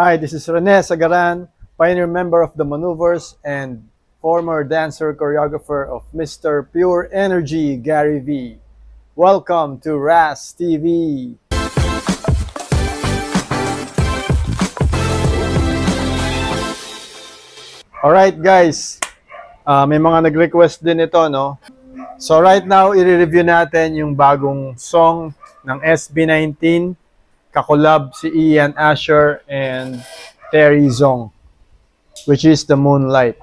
Hi, this is Rene Sagaran, pioneer member of the maneuvers and former dancer choreographer of Mr. Pure Energy, Gary V. Welcome to RAS TV. All right, guys, uh, may mga nag-request din ito, no? So right now, i-review natin yung bagong song ng SB19 kakolab si Ian Asher and Terry Zong, which is the Moonlight.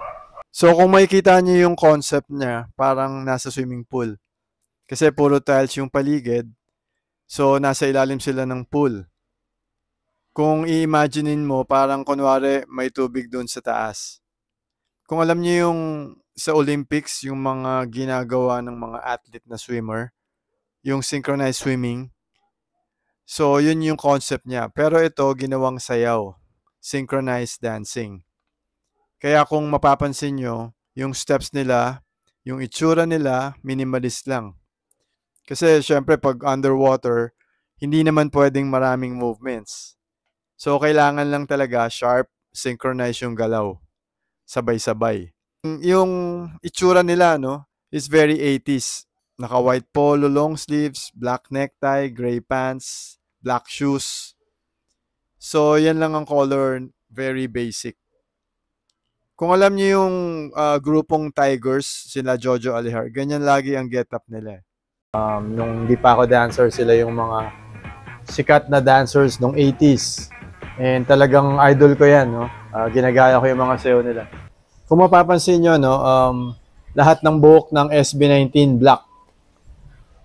So kung makikita niyo yung concept niya, parang nasa swimming pool. Kasi puro tiles yung paligid. So nasa ilalim sila ng pool. Kung i-imaginein mo, parang kunwari may tubig doon sa taas. Kung alam niyo yung sa Olympics, yung mga ginagawa ng mga athlete na swimmer, yung synchronized swimming, So, yun yung concept niya. Pero ito, ginawang sayaw. Synchronized dancing. Kaya kung mapapansin nyo, yung steps nila, yung itsura nila, minimalist lang. Kasi syempre pag underwater, hindi naman pwedeng maraming movements. So kailangan lang talaga sharp, synchronize yung galaw. Sabay-sabay. Yung itsura nila, no, is very 80s. Naka white polo, long sleeves, black necktie, gray pants, black shoes. So, yan lang ang color, very basic. Kung alam niyo yung uh, grupong Tigers, sila Jojo Alihar, ganyan lagi ang getup nila. Eh. Um, nung hindi pa ako dancer, sila yung mga sikat na dancers nung 80s. And talagang idol ko yan, no? Uh, ginagaya ko yung mga sayo nila. Kung mapapansin nyo, no, um, lahat ng buhok ng SB19 black.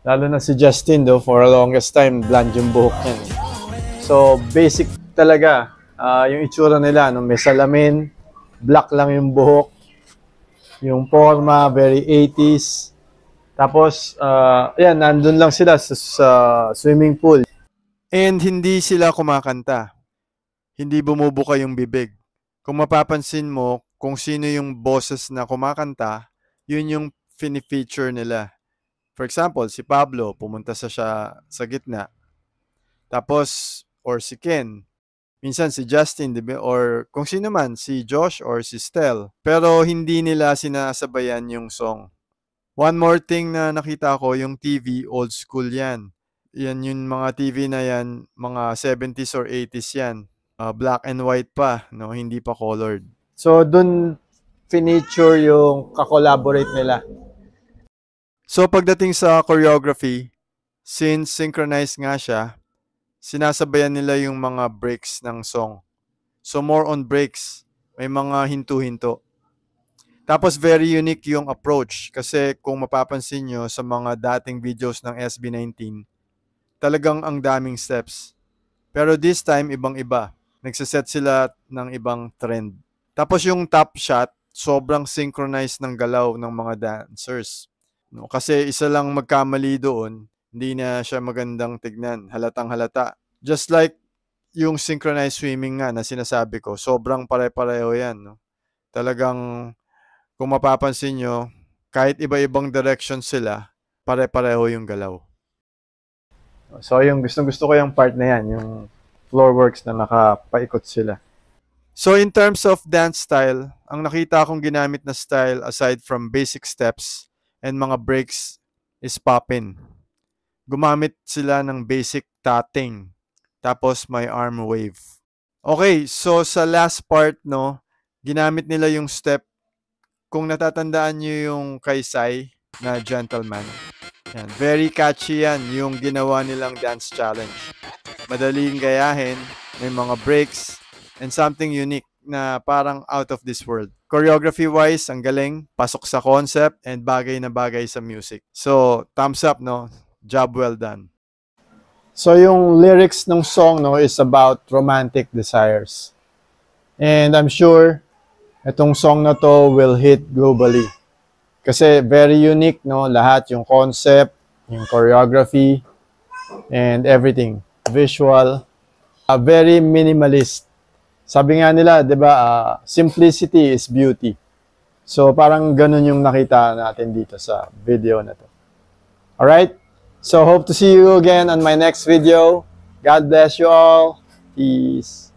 Lalo na si Justin do, for a longest time, bland yung buhok niya. Eh. So, basic talaga uh, yung itsura nila. No? May salamin, black lang yung buhok. Yung forma, very 80s. Tapos, uh, ah, yan, nandun lang sila sa, sa swimming pool. And hindi sila kumakanta. Hindi bumubuka yung bibig. Kung mapapansin mo, kung sino yung boses na kumakanta, yun yung fini-feature nila. For example, si Pablo, pumunta sa siya sa gitna. Tapos, or si Ken, minsan si Justin or kung sino man, si Josh or si Stell, Pero hindi nila sinasabayan yung song. One more thing na nakita ko, yung TV, old school yan. Yan yung mga TV na yan, mga 70s or 80s yan. Uh, black and white pa, no? hindi pa colored. So, dun finiture yung kakolaborate nila. So pagdating sa choreography, since synchronized nga siya, sinasabayan nila yung mga breaks ng song. So more on breaks, may mga hinto-hinto. Tapos very unique yung approach kasi kung mapapansin nyo sa mga dating videos ng SB19, talagang ang daming steps. Pero this time, ibang-iba. Nagsaset sila ng ibang trend. Tapos yung top shot, sobrang synchronized ng galaw ng mga dancers. No? Kasi isa lang magkamali doon, hindi na siya magandang tignan, halatang halata. Just like yung synchronized swimming nga na sinasabi ko, sobrang pare-pareho yan. No? Talagang kung mapapansin nyo, kahit iba-ibang direction sila, pare-pareho yung galaw. So yung gustong gusto ko yung part na yan, yung floor works na nakapaikot sila. So in terms of dance style, ang nakita kong ginamit na style aside from basic steps and mga brakes is popping. Gumamit sila ng basic tatting. Tapos may arm wave. Okay, so sa last part, no, ginamit nila yung step. Kung natatandaan niyo yung kay Sai na gentleman. Yan. Very catchy yan, yung ginawa nilang dance challenge. Madaling gayahin, may mga breaks, and something unique na parang out of this world. Choreography-wise, ang galing. Pasok sa concept and bagay na bagay sa music. So, thumbs up, no? Job well done. So, yung lyrics ng song, no, is about romantic desires. And I'm sure itong song na to will hit globally. Kasi very unique, no? Lahat yung concept, yung choreography, and everything. Visual. A very minimalist sabi nga nila, 'di ba, uh, simplicity is beauty. So parang ganun yung nakita natin dito sa video na to. All right? So hope to see you again on my next video. God bless you all. Peace.